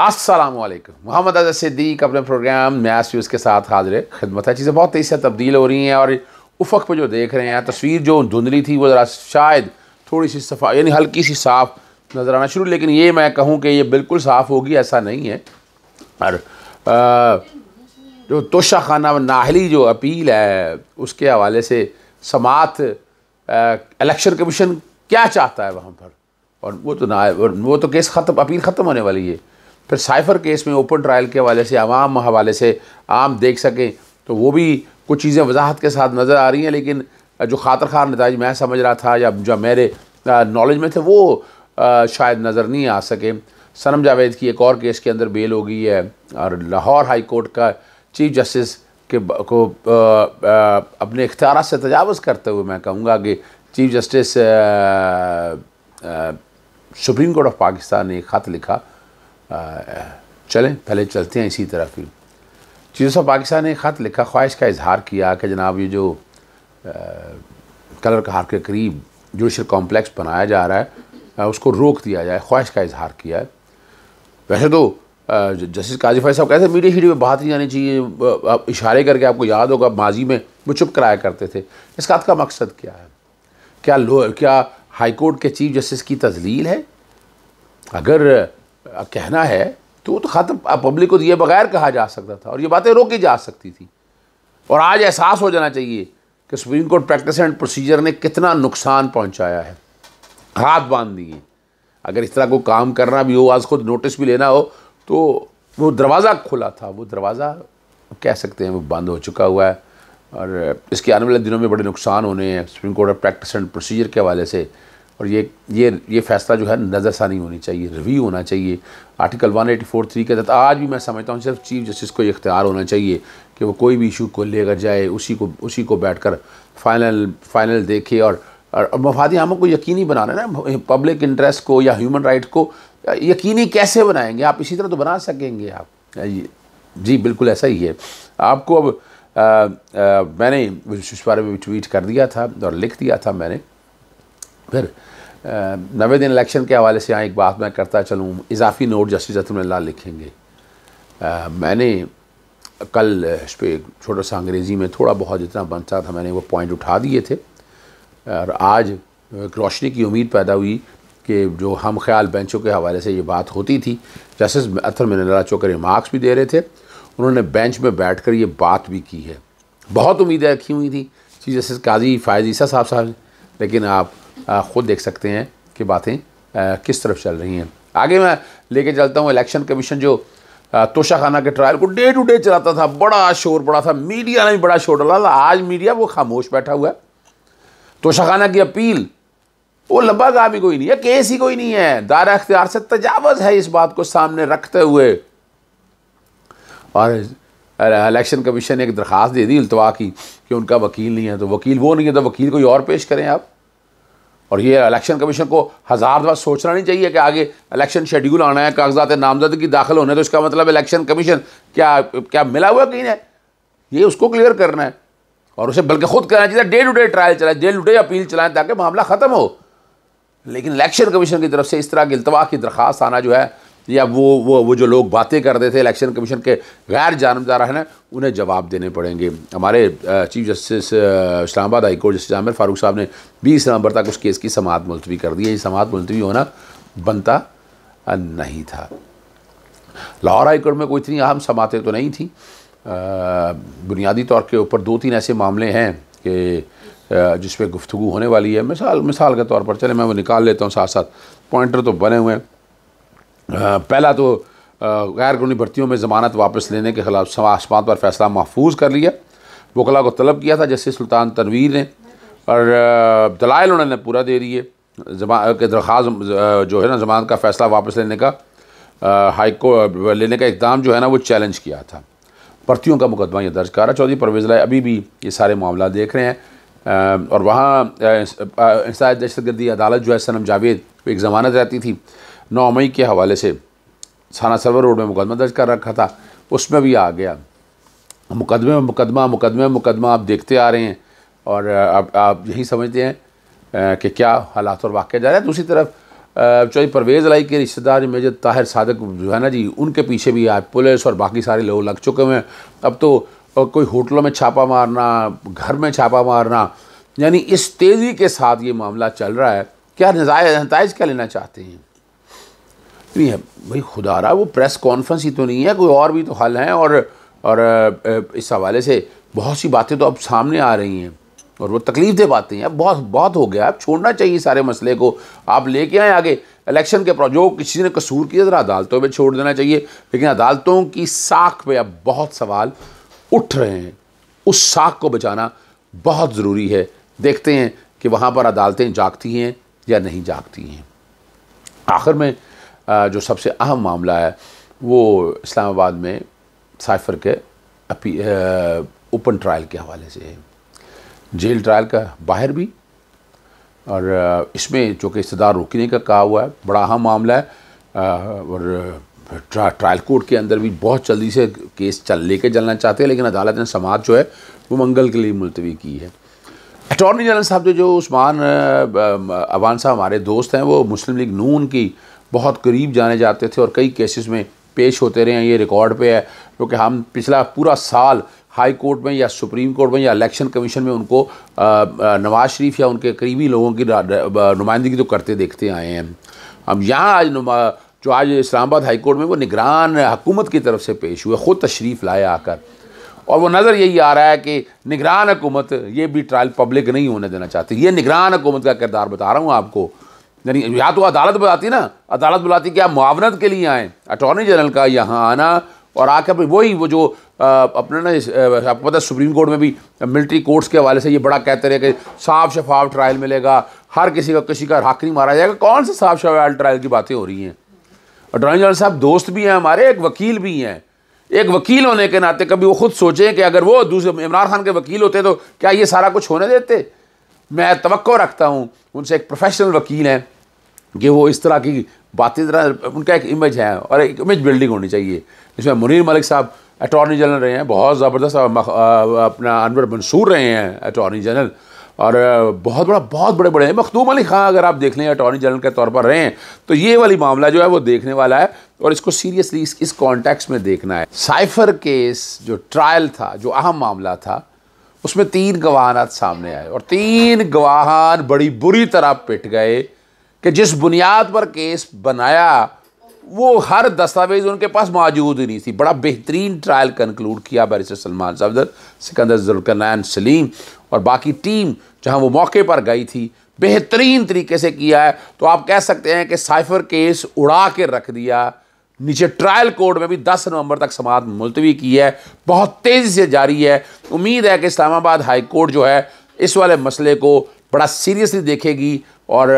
असलकम मोहम्मद अजय सिद्दीक अपने प्रोग्राम न्यास व्यूज़ के साथ हाजिर है खिदमत है चीज़ें बहुत तेज़ी से तब्दील हो रही हैं और उफक पर जो देख रहे हैं तस्वीर जो धुंधली थी वो ज़रा शायद थोड़ी सी सफ़ा यानी हल्की सी साफ़ नज़र आना शुरू लेकिन ये मैं कहूँ कि ये बिल्कुल साफ़ होगी ऐसा नहीं है और जो तोशा खाना नाहली जो अपील है उसके हवाले से समात इलेक्शन कमीशन क्या चाहता है वहाँ पर और वो तो ना वो तो केस ख़त्म अपील ख़त्म होने वाली है फिर साइफर केस में ओपन ट्रायल के हवाले से आवाम हवाले से आम देख सकें तो वो भी कुछ चीज़ें वजाहत के साथ नज़र आ रही हैं लेकिन जो खातर खार नतज मैं समझ रहा था या जो मेरे नॉलेज में थे वो शायद नज़र नहीं आ सके सनम जावेद की एक और केस के अंदर बेल हो गई है और लाहौर हाई कोर्ट का चीफ जस्टिस के को आ, आ, अपने इख्तियार से तजावज़ करते हुए मैं कहूँगा कि chief justice supreme court of Pakistan ने एक ख़त लिखा चलें पहले चलते हैं इसी तरह फिर चीज़ों पाकिस्तान ने ख़त लिखा ख्वाहिश का इजहार किया कि जनाब ये जो आ, कलर कहार के करीब जुडिशल कॉम्प्लेक्स बनाया जा रहा है आ, उसको रोक दिया जाए ख्वाहिश का इजहार किया है वैसे तो जस्टिस काजी साहब कहते हैं मीडिया शीडियो में बात नहीं आनी चाहिए आप इशारे करके आपको याद होगा माजी में वो चुप कराया करते थे इस खत का मकसद क्या है क्या लो क्या हाईकोर्ट के चीफ जस्टिस की तजलील है अगर कहना है तो वो तो ख़त्म पब्लिक को दिए बगैर कहा जा सकता था और ये बातें रोकी जा सकती थी और आज एहसास हो जाना चाहिए कि supreme court practice and procedure ने कितना नुकसान पहुंचाया है हाथ बांध दिए अगर इस तरह को काम करना भी हो आज खुद नोटिस भी लेना हो तो वो दरवाज़ा खुला था वो दरवाज़ा कह सकते हैं वो बंद हो चुका हुआ है और इसके आने वाले दिनों में बड़े नुकसान होने हैं supreme court of practice and procedure के हवाले से और ये ये ये फैसला जो है नज़रसानी होनी चाहिए रिव्यू होना चाहिए article one eighty four three के तहत आज भी मैं समझता हूँ सिर्फ चीफ जस्टिस को इख्तियार होना चाहिए कि वो कोई भी इशू को लेकर जाए उसी को उसी को बैठ कर फाइनल फाइनल देखे और, और मफादी आमों को यकीनी बनाना रहे ना पब्लिक इंटरेस्ट को या ह्यूमन राइट को यकीनी कैसे बनाएंगे आप इसी तरह तो बना सकेंगे आप जी बिल्कुल ऐसा ही है आपको अब आ, आ, मैंने इस बारे में ट्वीट कर दिया था और लिख दिया था मैंने फिर नवे दिन इलेक्शन के हवाले से यहाँ एक बात मैं करता चलूँ इजाफी नोट जस्टिस जतमल्ला लिखेंगे आ, मैंने कल इस पर छोटा सा अंग्रेज़ी में थोड़ा बहुत जितना बनता था मैंने वो पॉइंट उठा दिए थे और आज रोशनी की उम्मीद पैदा हुई कि जो हम ख्याल बेंचों के हवाले से ये बात होती थी जस्टिस अतर मिनला चौकर मार्क्स भी दे रहे थे उन्होंने बेंच में बैठ कर ये बात भी की है बहुत उम्मीदें रखी हुई थी चीफ जस्टिस काजी फायज ईसा साहब साहब लेकिन आप ख़ुद देख सकते हैं कि बातें किस तरफ चल रही हैं आगे मैं लेके चलता हूँ इलेक्शन कमीशन जो तोशा खाना के ट्रायल को डे टू डे चलाता था बड़ा शोर बड़ा था मीडिया ने भी बड़ा शोर डाला था आज मीडिया वो खामोश बैठा हुआ है तोशा खाना की अपील वो लंबा गामी कोई नहीं है केस ही कोई नहीं है दायरा अख्तियार से तजावज़ है इस बात को सामने रखते हुए और इलेक्शन कमीशन ने एक दरख्वास्त दे दी अल्तवा की कि उनका वकील नहीं है तो वकील वो नहीं है तो वकील कोई और पेश करें आप और ये इलेक्शन कमीशन को हज़ार दफ़ा सोचना नहीं चाहिए कि आगे इलेक्शन शेड्यूल आना है कागजात नामजदगी दाखिल होने तो इसका मतलब इलेक्शन कमीशन क्या क्या मिला हुआ कहीं है ये उसको क्लियर करना है और उसे बल्कि खुद करना चाहिए डे टू डे ट्रायल चलाएं डे टू डे अपील चलाएं ताकि मामला ख़त्म हो लेकिन इलेक्शन कमीशन की तरफ से इस तरह की अल्तवा की दरख्वास्त आना जो है या वो वो वो जो लोग बातें कर रहे थे इलेक्शन कमीशन के गैर जानबदार है ना उन्हें जवाब देने पड़ेंगे हमारे chief justice Islamabad high court justice Aamir Farooq sahab ने बीस नवंबर तक उस केस की समात मुलतवी कर दी है ये समात मुलतवी होना बनता नहीं था लाहौर हाई कोर्ट में कोई इतनी अहम समातें तो नहीं थी बुनियादी तौर के ऊपर दो तीन ऐसे मामले हैं कि जिसपे गुफ्तु होने वाली है मिसाल मिसाल के तौर पर चले मैं वो निकाल लेता हूँ साथ साथ पॉइंटर तो बने हुए हैं पहला तो गैर कानूनी भर्तियों में ज़मानत वापस लेने के खिलाफ आसमान पर फैसला महफूज कर लिया वकला को तलब किया था जस्टिस सुल्तान तनवीर ने और दलाइल उन्होंने पूरा दे दिए जमा के दरख्वास्त जो है ना जमानत का फ़ैसला वापस लेने का हाई को लेने का इकदाम जो है ना वो चैलेंज किया था भर्तियों का मुकदमा यह दर्ज कर रहा चौधरी परवेज़ लाए अभी भी ये सारे मामला देख रहे हैं और वहाँ इंसायत दहशत गर्दी अदालत जो है सनम जावेद एक ज़मानत रहती थी नौ मई के हवाले से थाना सरवर रोड में मुकदमा दर्ज कर रखा था उसमें भी आ गया मुकदमे में मुकदमा मुकदमे में मुकदमा आप देखते आ रहे हैं और आप आप यही समझते हैं कि क्या हालात और वाक़ जा रहा है दूसरी तरफ चौधरी परवेज़ लाई के रिश्तेदार मेजर ताहिर सादक जो है ना जी उनके पीछे भी आज पुलिस और बाकी सारे लोग लग चुके हुए हैं अब तो कोई होटलों में छापा मारना घर में छापा मारना यानी इस तेज़ी के साथ ये मामला चल रहा है क्या नतज क्या लेना चाहते हैं नहीं है भाई खुदा रहा वो प्रेस कॉन्फ्रेंस ही तो नहीं है कोई और भी तो हल हैं और और इस हवाले से बहुत सी बातें तो अब सामने आ रही हैं और वो तकलीफ दे बातें हैं अब बहुत बहुत हो गया अब छोड़ना चाहिए सारे मसले को आप लेके आए आगे इलेक्शन के जो किसी ने कसूर किया ज़रा अदालतों पर छोड़ देना चाहिए लेकिन अदालतों की साख पर अब बहुत सवाल उठ रहे हैं उस साख को बचाना बहुत ज़रूरी है देखते हैं कि वहाँ पर अदालतें जागती हैं या नहीं जागती हैं आखिर में जो सबसे अहम मामला है वो इस्लामाबाद में साइफर के अपी ओपन ट्रायल के हवाले से है जेल ट्रायल का बाहर भी और इसमें जो कि रोकने का कहा हुआ है बड़ा अहम मामला है और ट्रा, ट्रायल कोर्ट के अंदर भी बहुत जल्दी से केस चल लेके चलना चाहते हैं लेकिन अदालत ने समाज जो है वो मंगल के लिए मुलतवी की है अटॉर्नी जनरल साहब जो जो उस्मान अवान साहब हमारे दोस्त हैं वो मुस्लिम लीग नून की बहुत करीब जाने जाते थे और कई केसेस में पेश होते रहे हैं ये रिकॉर्ड पे है क्योंकि तो हम पिछला पूरा साल हाई कोर्ट में या सुप्रीम कोर्ट में या इलेक्शन कमीशन में उनको नवाज शरीफ या उनके करीबी लोगों की नुमाइंदगी तो करते देखते आए हैं अब यहाँ आज जो आज इस्लामाबाद हाई कोर्ट में वो निगरान हकूमत की तरफ से पेश हुए ख़ुद तशरीफ़ लाए आकर और वो नज़र यही आ रहा है कि निगरान हकूमत ये भी ट्रायल पब्लिक नहीं होने देना चाहती ये निगरान हकूमत का किरदार बता रहा हूँ आपको यानी यहाँ तो अदालत बुलाती ना अदालत बुलाती कि आप मुआवनत के लिए आएँ अटॉर्नी जनरल का यहाँ आना और आकर वही वो जो अपने ना आपको पता सुप्रीम कोर्ट में भी मिलिट्री कोर्ट्स के हवाले से ये बड़ा कहते रहे कि साफ शफाफ ट्रायल मिलेगा हर किसी का किसी का हक नहीं मारा जाएगा कौन सा साफ शफाफ ट्रायल की बातें हो रही हैं अटॉर्नी जनरल साहब दोस्त भी हैं हमारे एक वकील भी हैं एक वकील होने के नाते कभी वो खुद सोचें कि अगर वो दूसरे इमरान खान के वकील होते तो क्या ये सारा कुछ होने देते मैं तो रखता हूँ उनसे एक प्रोफेशनल वकील हैं कि वो इस तरह की बातें तरह उनका एक इमेज है और एक इमेज बिल्डिंग होनी चाहिए जिसमें मुनीर मलिक साहब अटॉर्नी जनरल रहे हैं बहुत ज़बरदस्त अपना अनवर मंसूर रहे हैं अटॉर्नी जनरल और बहुत बड़ा बहुत बड़े बड़े हैं मखदूम अली खां अगर आप देख लें अटॉर्नी जनरल के तौर पर रहे हैं तो ये वाली मामला जो है वो देखने वाला है और इसको सीरियसली इस इस में देखना है साइफर केस जो ट्रायल था जो अहम मामला था उसमें तीन गवाहान सामने आए और तीन गवाहान बड़ी बुरी तरह पिट गए कि जिस बुनियाद पर केस बनाया वो हर दस्तावेज़ उनके पास मौजूद ही नहीं थी बड़ा बेहतरीन ट्रायल कंक्लूड किया बैरिस्टर सलमान सफदर सिकंदर जुल्कनैन सलीम और बाकी टीम जहां वो मौके पर गई थी बेहतरीन तरीके से किया है तो आप कह सकते हैं कि साइफर केस उड़ा के रख दिया नीचे ट्रायल कोर्ट में भी 10 नवंबर तक समात मुलतवी की है बहुत तेज़ी से जारी है उम्मीद है कि इस्लामाबाद हाई कोर्ट जो है इस वाले मसले को बड़ा सीरियसली देखेगी और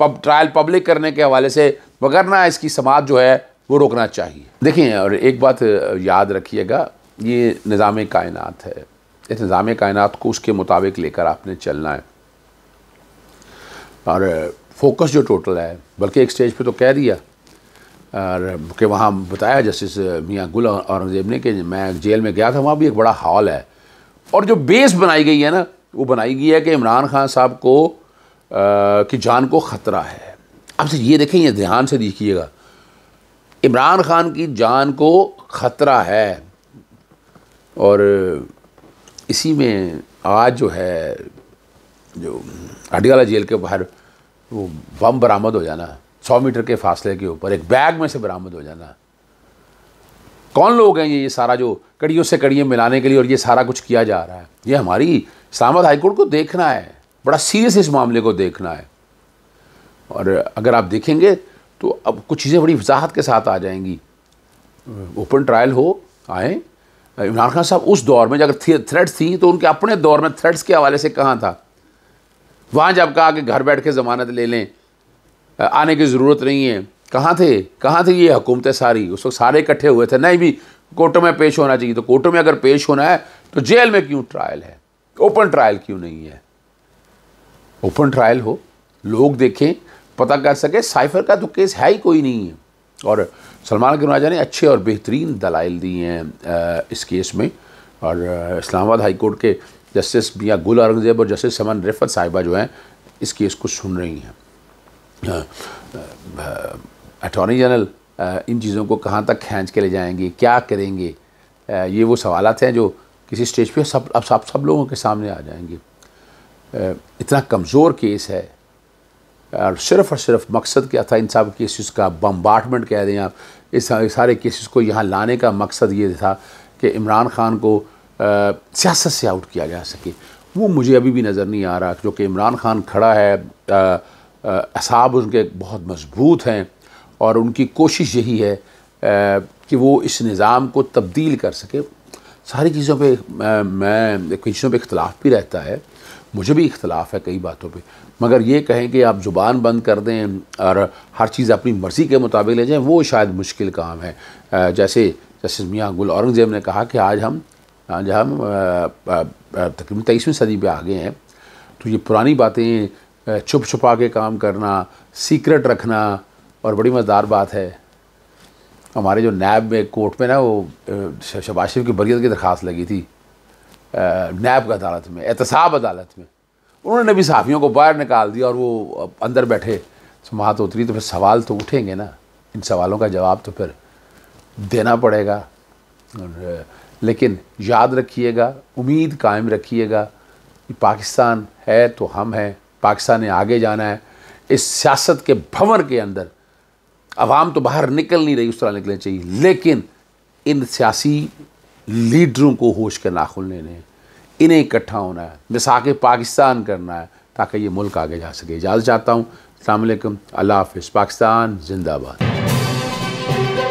पब ट्रायल पब्लिक करने के हवाले से वगरना इसकी समात जो है वो रोकना चाहिए देखिए और एक बात याद रखिएगा ये निज़ाम कायनात है इस निज़ाम कायनात को उसके मुताबिक लेकर आपने चलना है और फोकस जो टोटल है बल्कि एक स्टेज पे तो कह दिया के वहाँ बताया जस्टिस मियाँ गुल औरंगजेब ने कि मैं जेल में गया था वहाँ भी एक बड़ा हॉल है और जो बेस बनाई गई है ना वो बनाई गई है कि इमरान खान साहब को की जान को ख़तरा है अब से ये देखें ये ध्यान से देखिएगा इमरान खान की जान को ख़तरा है और इसी में आज जो है जो अडियाला जेल के बाहर वो बम बरामद हो जाना सौ मीटर के फासले के ऊपर एक बैग में से बरामद हो जाना कौन लोग हैं ये ये सारा जो कड़ियों से कड़ियाँ मिलाने के लिए और ये सारा कुछ किया जा रहा है ये हमारी इस्लामाबाद हाईकोर्ट को देखना है बड़ा सीरियस इस मामले को देखना है और अगर आप देखेंगे तो अब कुछ चीज़ें बड़ी वजाहत के साथ आ जाएंगी ओपन ट्रायल हो आए इमरान खान साहब उस दौर में अगर थ्रेड्स थी तो उनके अपने दौर में थ्रेड्स के हवाले से कहाँ था वहाँ जब कहा कि घर बैठ के ज़मानत ले लें आने की ज़रूरत नहीं है कहाँ थे कहाँ थी ये हुकूमतें सारी उस वक्त सारे इकट्ठे हुए थे नहीं भी कोर्टों में पेश होना चाहिए तो कोर्टों में अगर पेश होना है तो जेल में क्यों ट्रायल है ओपन ट्रायल क्यों नहीं है ओपन ट्रायल हो लोग देखें पता कर सके साइफर का तो केस है ही कोई नहीं है और सलमान के राजा ने अच्छे और बेहतरीन दलाइल दिए हैं इस केस में और इस्लामाबाद हाई कोर्ट के जस्टिस मियाँ गुल औरंगजेब और जस्टिस समन रिफत साहिबा जो हैं इस केस को सुन रही हैं अटॉर्नी जनरल इन चीज़ों को कहाँ तक खींच के ले जाएंगे क्या करेंगे ये वो सवालत हैं जो किसी स्टेज पे सब अब सब सब लोगों के सामने आ जाएंगे इतना कमज़ोर केस है और सिर्फ और सिर्फ मकसद क्या था इन सब केसेस का बम्बार्टमेंट कह दें आप इस सारे केसेस को यहाँ लाने का मकसद ये था कि इमरान खान को सियासत से आउट किया जा सके वो मुझे अभी भी नज़र नहीं आ रहा जो कि इमरान खान खड़ा है आ, असाब उनके बहुत मजबूत हैं और उनकी कोशिश यही है कि वो इस निज़ाम को तब्दील कर सके सारी चीज़ों पे मैं कई चीज़ों पर इख्तलाफ भी रहता है मुझे भी इख्तलाफ है कई बातों पे मगर ये कहें कि आप ज़ुबान बंद कर दें और हर चीज़ अपनी मर्ज़ी के मुताबिक ले जाएं वो शायद मुश्किल काम है जैसे जस्टिस मियाँ गुल औरंगज़ेब ने कहा कि आज हम आज हम तकरीबन तेईसवीं सदी पर आ गए हैं तो ये पुरानी बातें छुप छुपा के काम करना सीक्रेट रखना और बड़ी मज़ेदार बात है हमारे जो नैब में कोर्ट में ना वो शबाश की बरीत की दरख्वास्त लगी थी नैब की अदालत में एहतसाब अदालत में उन्होंने नबी साफियों को बाहर निकाल दिया और वो अंदर बैठे समात तो तो उतरी तो फिर सवाल तो उठेंगे ना इन सवालों का जवाब तो फिर देना पड़ेगा लेकिन याद रखिएगा उम्मीद कायम रखिएगा कि पाकिस्तान है तो हम हैं पाकिस्तान ने आगे जाना है इस सियासत के भंवर के अंदर आवाम तो बाहर निकल नहीं रही उस तरह निकलनी चाहिए लेकिन इन सियासी लीडरों को होश के खुलने लेने इन्हें इकट्ठा होना है मिसाक पाकिस्तान करना है ताकि ये मुल्क आगे जा सके इजाज़त चाहता हूँ अल्लाह हाफिज़ पाकिस्तान जिंदाबाद